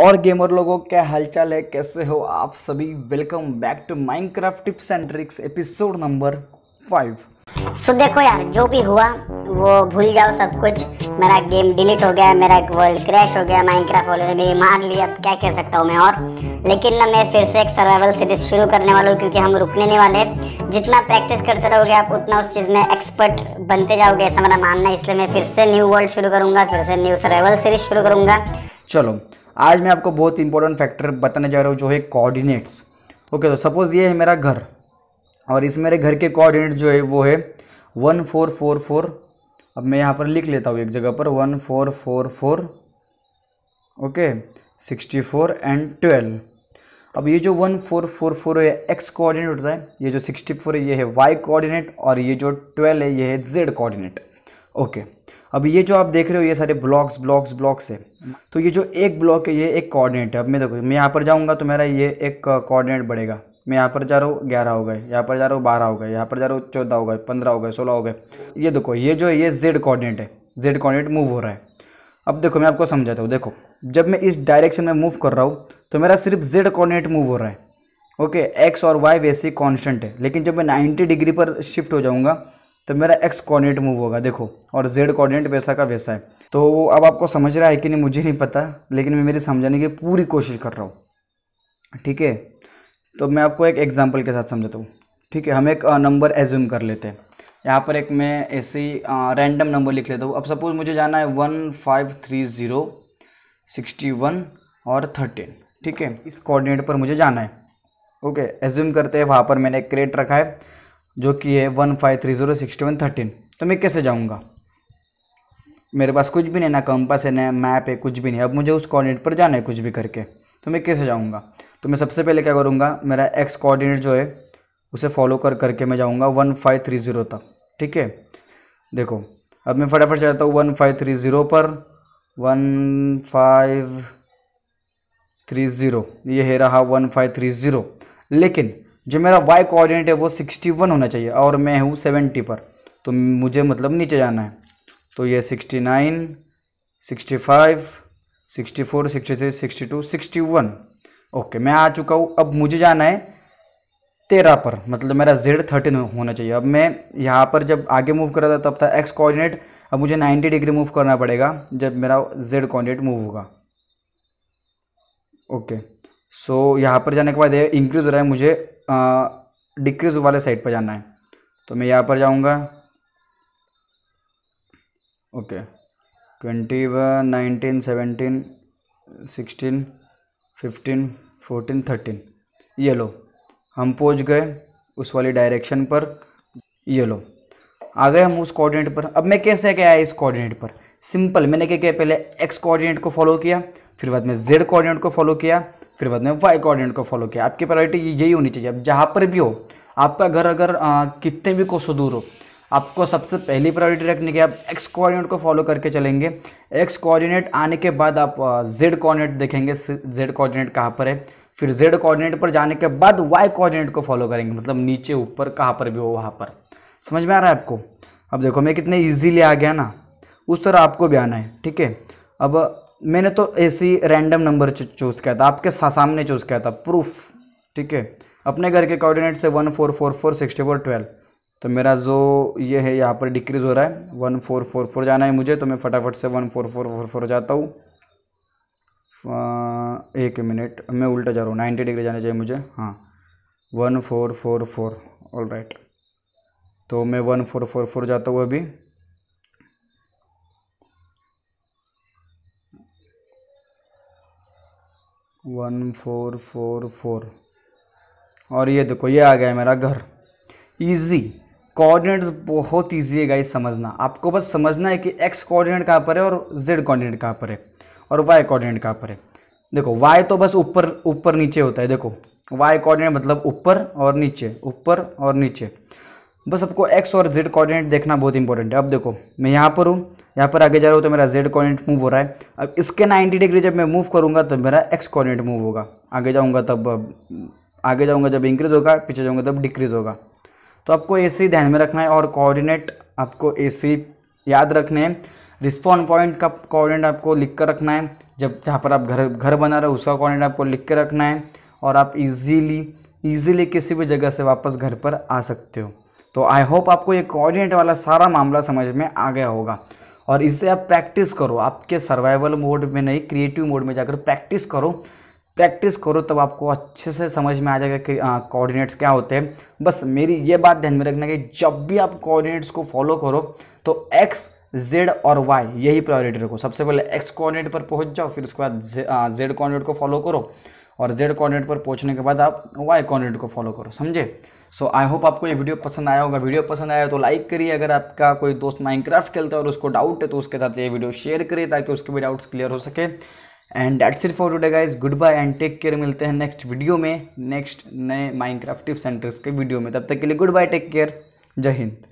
और गेमर लोगों क्या हालचाल है कैसे हो आप सभी welcome back to Minecraft tips and tricks episode number five so देखो यार जो भी हुआ वो भूल जाओ सब कुछ मेरा गेम डिलीट हो गया मेरा वर्ल्ड क्रैश हो गया माइनक्राफ्ट वाले ने मेरी मार ली अब क्या कह सकता हूँ मैं और लेकिन ना मैं फिर से एक सर्वाइवल सीरीज शुरू करने वाला हूँ क्योंकि हम रुकने नहीं वाले जितना प्रैक्टिस करते रहोगे आप उतना उस चीज़ में एक्सपर्ट बनते जाओगे ऐसा मेरा मानना है इसलिए मैं फिर से न्यू वर्ल्ड शुरू करूँगा फिर से न्यू सर्वाइवल सीरीज शुरू करूँगा चलो आज मैं आपको बहुत इंपॉर्टेंट फैक्टर बताने जा रहा हूँ जो है कोऑर्डिनेट्स ओके तो सपोज़ ये है मेरा घर और इस मेरे घर के कोऑर्डिनेट्स जो है वो है वन फोर फोर फोर अब मैं यहाँ पर लिख लेता हूँ एक जगह पर one four four four okay sixty four and twelve अब ये जो वन फोर फोर फोर है एक्स कोऑर्डिनेट होता है ये जो सिक्सटी फोर है ये है वाई कोऑर्डिनेट और ये जो ट्वेल्व है ये है जेड कोऑर्डिनेट ओके अब ये जो आप देख रहे हो ये सारे ब्लॉक्स ब्लॉक्स ब्लॉक्स है तो ये जो एक ब्लॉक है ये एक कोऑर्डिनेट है अब मैं देखो मैं यहाँ पर जाऊँगा तो मेरा ये एक कोऑर्डिनेट uh, बढ़ेगा मैं यहाँ पर जा रहा हूँ ग्यारह हो गए यहाँ पर जा रहा हूँ बारह हो गए यहाँ पर जा रहा हूँ चौदह हो गए पंद्रह हो गए सोलह हो गए ये देखो ये जो है ये जेड कॉर्डिनेट है जेड कॉर्डिनेट मूव हो रहा है अब देखो मैं आपको समझाता हूँ देखो जब मैं इस डायरेक्शन में मूव कर रहा हूँ तो मेरा सिर्फ जेड कॉर्डिनेट मूव हो रहा है ओके एक्स और वाई वैसे ही कॉन्स्टेंट है लेकिन जब मैं नाइन्टी डिग्री पर शिफ्ट हो जाऊँगा तो मेरा एक्स कोऑर्डिनेट मूव होगा देखो और जेड कोऑर्डिनेट वैसा का वैसा है तो वो अब आपको समझ रहा है कि नहीं मुझे नहीं पता लेकिन मैं मेरी समझाने की पूरी कोशिश कर रहा हूँ ठीक है तो मैं आपको एक एग्जाम्पल के साथ समझाता हूँ ठीक है हम एक नंबर एज्यूम कर लेते हैं यहाँ पर एक मैं ऐसी रैंडम नंबर लिख लेता हूँ अब सपोज़ मुझे जाना है one five three zero sixty one और थर्टीन ठीक है इस कोऑर्डिनेट पर मुझे जाना है ओके एज्यूम करते हैं वहाँ पर मैंने एक क्रेट रखा है जो कि है one five three zero sixty one thirteen तो मैं कैसे जाऊँगा मेरे पास कुछ भी नहीं ना कंपास है ना मैप है कुछ भी नहीं अब मुझे उस कोऑर्डिनेट पर जाना है कुछ भी करके तो मैं कैसे जाऊँगा तो मैं सबसे पहले क्या करूँगा मेरा एक्स कोऑर्डिनेट जो है उसे फॉलो कर करके मैं जाऊँगा वन फाइव थ्री ज़ीरो तक ठीक है देखो अब मैं फटाफट चलता हूँ वन फाइव थ्री ज़ीरो पर वन फाइव थ्री ज़ीरो ये है रहा वन फाइव थ्री ज़ीरो लेकिन जो मेरा वाई कोऑर्डिनेट है वो सिक्सटी वन होना चाहिए और मैं हूँ सेवेंटी पर तो मुझे मतलब नीचे जाना है तो ये sixty nine sixty five sixty four sixty three sixty two sixty one okay मैं आ चुका हूँ अब मुझे जाना है तेरह पर मतलब मेरा जेड थर्टीन होना चाहिए अब मैं यहाँ पर जब आगे मूव कर रहा था तब था एक्स कोऑर्डिनेट अब मुझे नाइन्टी डिग्री मूव करना पड़ेगा जब मेरा जेड कोऑर्डिनेट मूव होगा ओके सो यहाँ पर जाने के बाद इंक्रीज हो रहा है मुझे डिक्रीज वाले साइड पर जाना है तो मैं यहाँ पर जाऊँगा okay twenty one nineteen seventeen sixteen fifteen fourteen thirteen ये लो हम पहुँच गए उस वाली डायरेक्शन पर ये लो आ गए हम उस कोऑर्डिनेट पर अब मैं कैसे गया इस कोऑर्डिनेट पर सिंपल मैंने क्या किया पहले एक्स कोऑर्डिनेट को फॉलो किया फिर बाद में जेड कोऑर्डिनेट को फॉलो किया फिर बाद में वाई कोऑर्डिनेट को फॉलो किया आपकी प्रायोरिटी यही होनी चाहिए अब जहाँ पर भी हो आपका घर अगर कितने भी कोसों दूर हो आपको सबसे पहली प्रायोरिटी रखने की आप एक्स कोऑर्डिनेट को फॉलो करके चलेंगे एक्स कोऑर्डिनेट आने के बाद आप जेड कोऑर्डिनेट देखेंगे जेड कोऑर्डिनेट कहाँ पर है फिर जेड कोऑर्डिनेट पर जाने के बाद वाई कोऑर्डिनेट को फॉलो करेंगे मतलब नीचे ऊपर कहाँ पर भी हो वहाँ पर समझ में आ रहा है आपको अब देखो मैं कितने ईजीली आ गया ना उस तरह आपको भी आना है ठीक है अब मैंने तो ऐसी रैंडम नंबर चूज़ किया था आपके सामने चूज़ किया था प्रूफ ठीक है अपने घर के कोऑर्डिनेट से one four four four sixty four twelve तो मेरा जो ये है यहाँ पर डिक्रीज़ हो रहा है वन फोर फोर फोर जाना है मुझे तो मैं फटाफट से one four four four four जाता हूँ एक मिनट मैं उल्टा जा रहा हूँ नाइन्टी डिग्री जाना चाहिए मुझे हाँ one four four four all right तो मैं वन फोर फोर फोर जाता हूँ अभी वन फोर फोर फोर और ये देखो ये आ गया मेरा घर इजी कोऑर्डिनेट्स बहुत इजी है गाइस समझना आपको बस समझना है कि एक्स कोऑर्डिनेट कहाँ पर है और जेड कोऑर्डिनेट कहाँ पर है और वाई कोऑर्डिनेट कहाँ पर है देखो वाई तो बस ऊपर ऊपर नीचे होता है देखो वाई कोऑर्डिनेट मतलब ऊपर और नीचे ऊपर और नीचे बस आपको एक्स और जेड कोऑर्डिनेट देखना बहुत इंपॉर्टेंट है अब देखो मैं यहाँ पर हूँ यहाँ पर आगे जा रहा हूँ तो मेरा जेड कोऑर्डिनेट मूव हो रहा है अब इसके 90 डिग्री जब मैं मूव करूँगा तब तो मेरा एक्स कोऑर्डिनेट मूव होगा आगे जाऊँगा तब आगे जाऊँगा जब इंक्रीज़ होगा पीछे जाऊँगा तब डिक्रीज़ होगा तो आपको ए ध्यान में रखना है और कोऑर्डिनेट आपको ऐसे याद रखने हैं रिस्पॉन्ड पॉइंट का कोऑर्डिनेट आपको लिख कर रखना है जब जहाँ पर आप घर घर बना रहे हो उसका कोऑर्डिनेट आपको लिख कर रखना है और आप इजीली इजीली किसी भी जगह से वापस घर पर आ सकते हो तो आई होप आपको ये कोऑर्डिनेट वाला सारा मामला समझ में आ गया होगा और इससे आप प्रैक्टिस करो आपके सर्वाइवल मोड में नहीं क्रिएटिव मोड में जाकर प्रैक्टिस करो प्रैक्टिस करो तब आपको अच्छे से समझ में आ जाएगा कि कोऑर्डिनेट्स क्या होते हैं बस मेरी ये बात ध्यान में रखना कि जब भी आप कोऑर्डिनेट्स को फॉलो करो तो एक्स जेड और वाई यही प्रायोरिटी रखो सबसे पहले एक्स कोऑर्डिनेट पर पहुंच जाओ फिर उसके बाद जेड कोऑर्डिनेट को फॉलो करो और जेड कोऑर्डिनेट पर पहुंचने के बाद आप वाई कोऑर्डिनेट को फॉलो करो समझे सो आई होप आपको ये वीडियो पसंद आया होगा वीडियो पसंद आया तो लाइक करिए अगर आपका कोई दोस्त माइनक्राफ्ट खेलता है और उसको डाउट है तो उसके साथ ये वीडियो शेयर करिए ताकि उसके भी डाउट्स क्लियर हो सके and that's it for today guys goodbye and take care मिलते हैं नेक्स्ट वीडियो में नेक्स्ट नए माइनक्राफ्ट टिप्स एंड ट्रिक्स के वीडियो में तब तक के लिए गुड बाय टेक केयर जय हिंद